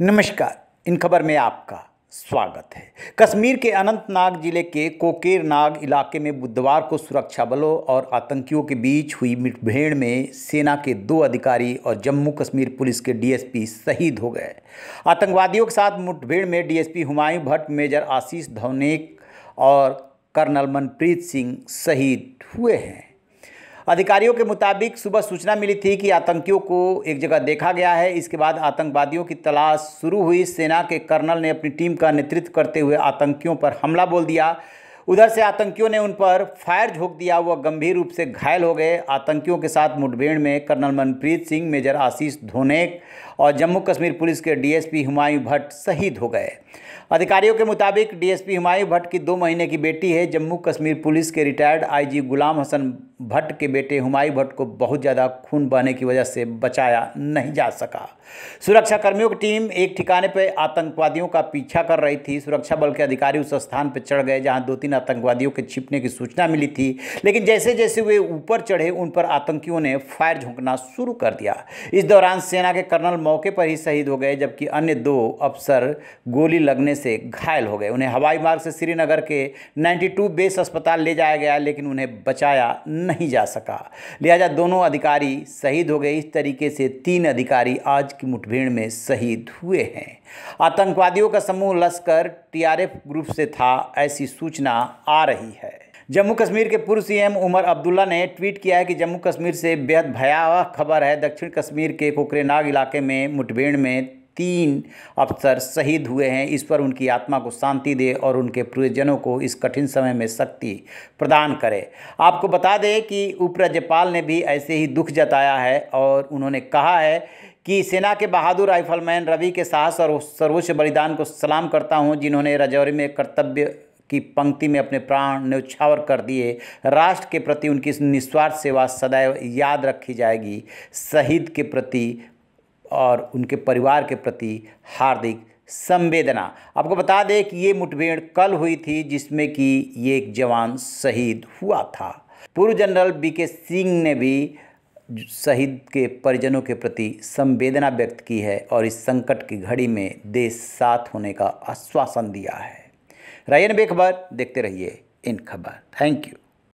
नमस्कार इन खबर में आपका स्वागत है कश्मीर के अनंतनाग जिले के कोकेरनाग इलाके में बुधवार को सुरक्षा बलों और आतंकियों के बीच हुई मुठभेड़ में सेना के दो अधिकारी और जम्मू कश्मीर पुलिस के डीएसपी शहीद हो गए आतंकवादियों के साथ मुठभेड़ में डीएसपी हुमायूं भट्ट मेजर आशीष धवनेक और कर्नल मनप्रीत सिंह शहीद हुए हैं अधिकारियों के मुताबिक सुबह सूचना मिली थी कि आतंकियों को एक जगह देखा गया है इसके बाद आतंकवादियों की तलाश शुरू हुई सेना के कर्नल ने अपनी टीम का नेतृत्व करते हुए आतंकियों पर हमला बोल दिया उधर से आतंकियों ने उन पर फायर झोंक दिया वह गंभीर रूप से घायल हो गए आतंकियों के साथ मुठभेड़ में कर्नल मनप्रीत सिंह मेजर आशीष धोनेक और जम्मू कश्मीर पुलिस के डीएसपी हुमायूं भट्ट शहीद हो गए अधिकारियों के मुताबिक डीएसपी हुमायूं भट्ट की दो महीने की बेटी है जम्मू कश्मीर पुलिस के रिटायर्ड आईजी गुलाम हसन भट्ट के बेटे हुमायूं भट्ट को बहुत ज़्यादा खून बहने की वजह से बचाया नहीं जा सका सुरक्षा कर्मियों की टीम एक ठिकाने पर आतंकवादियों का पीछा कर रही थी सुरक्षा बल के अधिकारी उस स्थान पर चढ़ गए जहां दो तीन आतंकवादियों के छिपने की सूचना मिली थी लेकिन जैसे जैसे वे ऊपर चढ़े उन पर आतंकियों ने फायर झोंकना शुरू कर दिया इस दौरान सेना के कर्नल मौके पर ही शहीद हो गए जबकि अन्य दो अफसर गोली लगने से घायल हो गए उन्हें हवाई मार्ग से श्रीनगर के नाइन्टी बेस अस्पताल ले जाया गया लेकिन उन्हें बचाया नहीं जा सका लिहाजा दोनों अधिकारी शहीद हो गए इस तरीके से तीन अधिकारी आज की मुठभेड़ में शहीद हुए हैं आतंकवादियों का समूह लश्कर टीआरएफ ग्रुप से था ऐसी सूचना आ रही है जम्मू कश्मीर के पूर्व सीएम उमर अब्दुल्ला ने ट्वीट किया है कि जम्मू कश्मीर से बेहद भयावह खबर है दक्षिण कश्मीर के कोकरेनाग इलाके में मुठभेड़ में तीन अफसर शहीद हुए हैं इस पर उनकी आत्मा को शांति दे और उनके प्रियजनों को इस कठिन समय में शक्ति प्रदान करे आपको बता दें कि उपराज्यपाल ने भी ऐसे ही दुख जताया है और उन्होंने कहा है कि सेना के बहादुर राइफलमैन रवि के साहस और सर्वोच्च बलिदान को सलाम करता हूँ जिन्होंने रजौरी में कर्तव्य की पंक्ति में अपने प्राण न्यौछावर कर दिए राष्ट्र के प्रति उनकी निस्वार्थ सेवा सदैव याद रखी जाएगी शहीद के प्रति और उनके परिवार के प्रति हार्दिक संवेदना आपको बता दें कि ये मुठभेड़ कल हुई थी जिसमें कि ये एक जवान शहीद हुआ था पूर्व जनरल बी के सिंह ने भी शहीद के परिजनों के प्रति संवेदना व्यक्त की है और इस संकट की घड़ी में देश साथ होने का आश्वासन दिया है रायन बेखबर देखते रहिए इन खबर थैंक यू